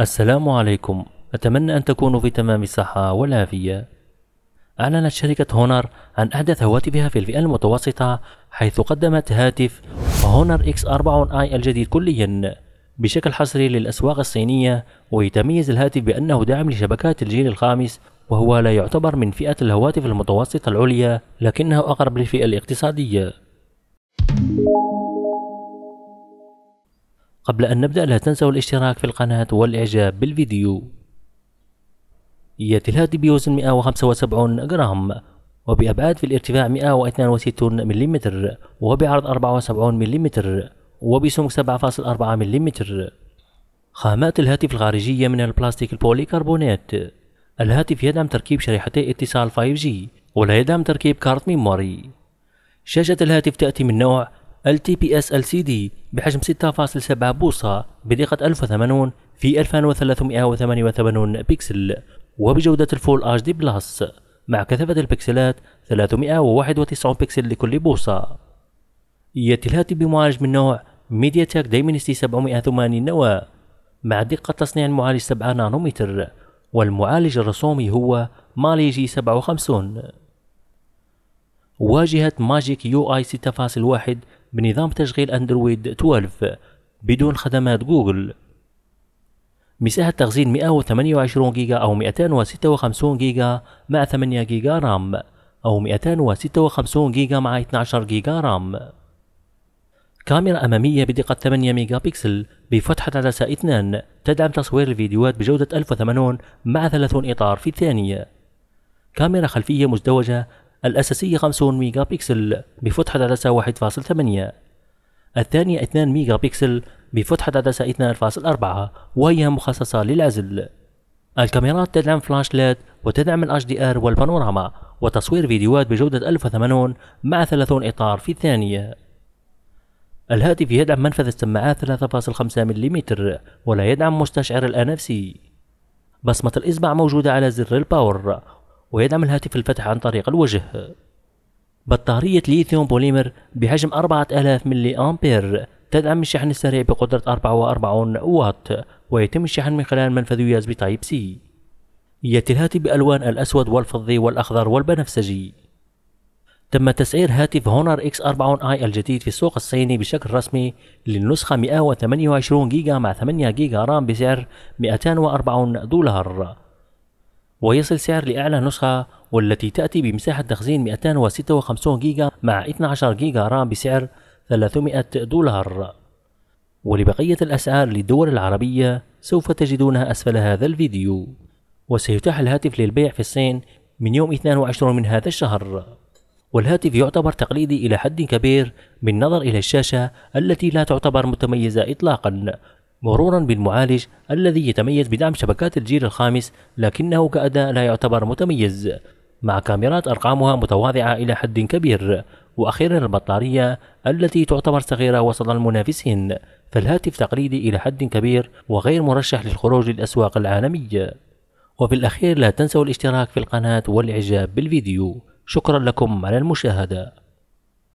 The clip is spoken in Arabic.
السلام عليكم أتمنى أن تكونوا في تمام الصحة والعافية أعلنت شركة هونر عن أحدث هواتفها في الفئة المتوسطة حيث قدمت هاتف هونر اكس 4 اي الجديد كليا بشكل حصري للأسواق الصينية ويتميز الهاتف بأنه داعم لشبكات الجيل الخامس وهو لا يعتبر من فئة الهواتف المتوسطة العليا لكنه أقرب للفئة الاقتصادية قبل أن نبدأ لا تنسوا الاشتراك في القناة والإعجاب بالفيديو الهاتف بوزن 175 جرام وبأبعاد في الارتفاع 162 ملم وبعرض 74 ملم وبسمك 7.4 ملم خامات الهاتف الخارجية من البلاستيك البوليكربونات الهاتف يدعم تركيب شريحتي اتصال 5G ولا يدعم تركيب كارت ميموري شاشة الهاتف تأتي من نوع LTPS LCD بحجم 6.7 بوصة بدقة 1080 في 2388 بكسل وبجودة الفول HD بلس مع كثافة البكسلات 391 بكسل لكل بوصة يأتي الهاتف بمعالج من نوع ميديا تك دايمنستي 780 نواة مع دقة تصنيع المعالج 7 نانومتر والمعالج الرسومي هو مالي جي 57 واجهة ماجيك يو اي 6.1 بنظام تشغيل أندرويد 12 بدون خدمات جوجل مساحة تخزين 128 جيجا أو 256 جيجا مع 8 جيجا رام أو 256 جيجا مع 12 جيجا رام كاميرا أمامية بدقة 8 ميجا بكسل بفتحة عدسة 2 تدعم تصوير الفيديوهات بجودة 1080 مع 30 إطار في الثانية كاميرا خلفية مزدوجة الأساسية 50 ميجا بيكسل بفتحة عدسة 1.8 الثانية 2 ميجا بيكسل بفتحة عدسة 2.4 وهي مخصصة للعزل الكاميرات تدعم فلاش ليد وتدعم دي ار والبانوراما وتصوير فيديوهات بجودة 1080 مع 30 إطار في الثانية الهاتف يدعم منفذ السماعات 3.5 ملم ولا يدعم مستشعر ال NFC بصمة الإصبع موجودة على زر الباور ويدعم الهاتف الفتح عن طريق الوجه بطارية ليثيوم بوليمر بحجم 4000 ملي أمبير تدعم الشحن السريع بقدرة 44 واط ويتم الشحن من خلال منفذ ياسب تايب سي يأتي الهاتف بألوان الأسود والفضي والأخضر والبنفسجي تم تسعير هاتف هونر اكس 40 اي الجديد في السوق الصيني بشكل رسمي للنسخة 128 جيجا مع 8 جيجا رام بسعر 240 دولار ويصل سعر لأعلى نسخة والتي تأتي بمساحة تخزين 256 جيجا مع 12 جيجا رام بسعر 300 دولار ولبقية الأسعار للدول العربية سوف تجدونها أسفل هذا الفيديو وسيتاح الهاتف للبيع في الصين من يوم 22 من هذا الشهر والهاتف يعتبر تقليدي إلى حد كبير بالنظر إلى الشاشة التي لا تعتبر متميزة إطلاقا مرورا بالمعالج الذي يتميز بدعم شبكات الجيل الخامس لكنه كأداء لا يعتبر متميز مع كاميرات أرقامها متواضعة إلى حد كبير وأخيرا البطارية التي تعتبر صغيرة وسط المنافسين فالهاتف تقليدي إلى حد كبير وغير مرشح للخروج للأسواق العالمية وفي الأخير لا تنسوا الاشتراك في القناة والإعجاب بالفيديو شكرا لكم على المشاهدة